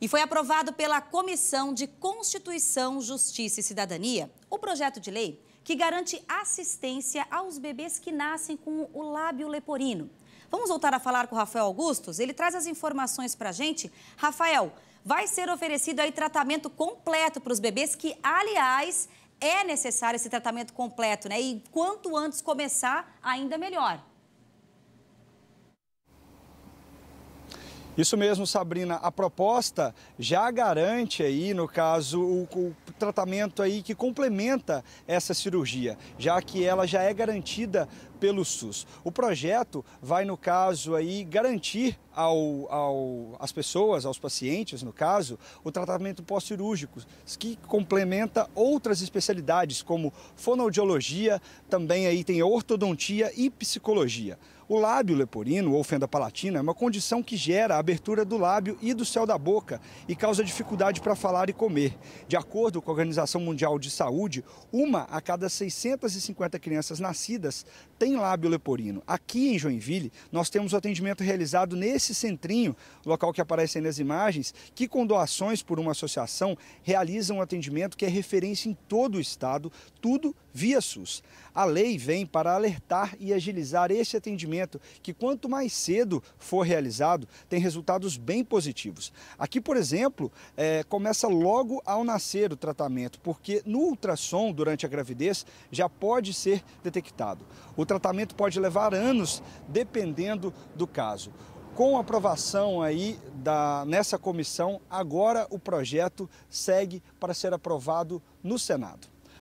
e foi aprovado pela Comissão de Constituição, Justiça e Cidadania o projeto de lei que garante assistência aos bebês que nascem com o lábio leporino. Vamos voltar a falar com o Rafael Augustos? Ele traz as informações para a gente. Rafael, vai ser oferecido aí tratamento completo para os bebês que, aliás, é necessário esse tratamento completo, né? E quanto antes começar, ainda melhor. Isso mesmo, Sabrina. A proposta já garante aí, no caso, o, o, tratamento aí que complementa essa cirurgia, já que ela já é garantida pelo SUS. O projeto vai, no caso, aí garantir ao, ao as pessoas, aos pacientes, no caso, o tratamento pós-cirúrgico, que complementa outras especialidades, como fonoaudiologia, também aí tem ortodontia e psicologia. O lábio leporino ou fenda palatina é uma condição que gera a abertura do lábio e do céu da boca e causa dificuldade para falar e comer. De acordo com a Organização Mundial de Saúde, uma a cada 650 crianças nascidas tem lábio leporino. Aqui em Joinville, nós temos o atendimento realizado nesse centrinho, local que aparece aí nas imagens, que com doações por uma associação realiza um atendimento que é referência em todo o estado, tudo via SUS. A lei vem para alertar e agilizar esse atendimento investimento que, quanto mais cedo for realizado, tem resultados bem positivos. Aqui, por exemplo, é, começa logo ao nascer o tratamento, porque no ultrassom, durante a gravidez, já pode ser detectado. O tratamento pode levar anos, dependendo do caso com a aprovação aí da, nessa comissão, agora o projeto segue para ser aprovado no Senado.